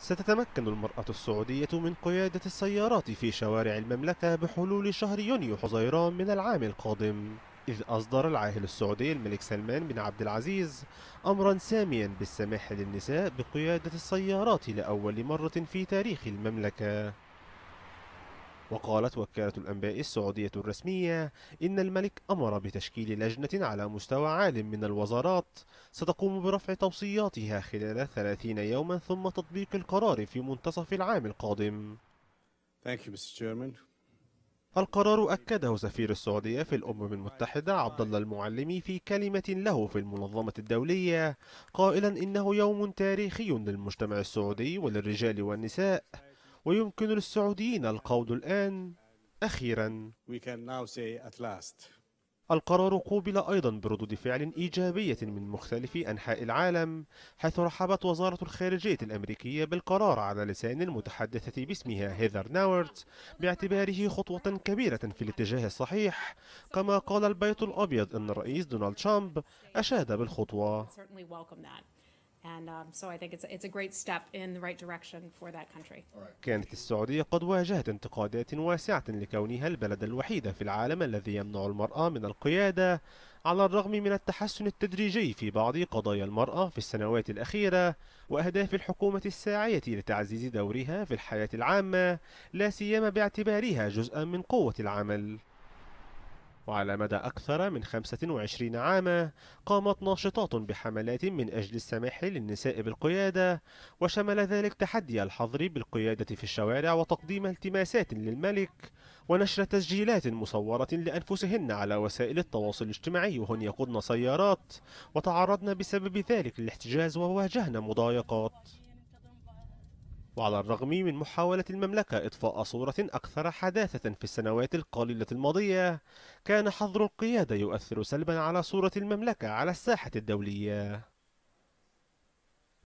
ستتمكن المرأة السعودية من قيادة السيارات في شوارع المملكة بحلول شهر يونيو حزيران من العام القادم إذ أصدر العاهل السعودي الملك سلمان بن عبد العزيز أمرا ساميا بالسماح للنساء بقيادة السيارات لأول مرة في تاريخ المملكة وقالت وكالة الأنباء السعودية الرسمية إن الملك أمر بتشكيل لجنة على مستوى عال من الوزارات ستقوم برفع توصياتها خلال 30 يوما ثم تطبيق القرار في منتصف العام القادم Thank you, Mr. Chairman. القرار أكده سفير السعودية في الأمم المتحدة عبد الله المعلمي في كلمة له في المنظمة الدولية قائلا إنه يوم تاريخي للمجتمع السعودي وللرجال والنساء ويمكن للسعوديين القول الآن أخيرا القرار قوبل أيضا بردود فعل إيجابية من مختلف أنحاء العالم حيث رحبت وزارة الخارجية الأمريكية بالقرار على لسان المتحدثة باسمها هيذر ناورت باعتباره خطوة كبيرة في الاتجاه الصحيح كما قال البيت الأبيض أن الرئيس دونالد ترامب أشاد بالخطوة And um, so I think it's, it's a great step in the right direction for that country. كانت السعودية قد واجهت انتقادات واسعة لكونها البلد الوحيد في العالم الذي يمنع المرأة من القيادة على الرغم من التحسن التدريجي في بعض قضايا المرأة في السنوات الأخيرة وأهداف الحكومة الساعية لتعزيز دورها في الحياة العامة لا سيما باعتبارها جزءا من قوة العمل وعلى مدى أكثر من 25 عاما قامت ناشطات بحملات من أجل السماح للنساء بالقيادة وشمل ذلك تحدي الحظر بالقيادة في الشوارع وتقديم التماسات للملك ونشر تسجيلات مصورة لأنفسهن على وسائل التواصل الاجتماعي وهن يقودن سيارات وتعرضن بسبب ذلك للاحتجاز وواجهن مضايقات وعلى الرغم من محاولة المملكة إطفاء صورة أكثر حداثة في السنوات القليلة الماضية كان حظر القيادة يؤثر سلبا على صورة المملكة على الساحة الدولية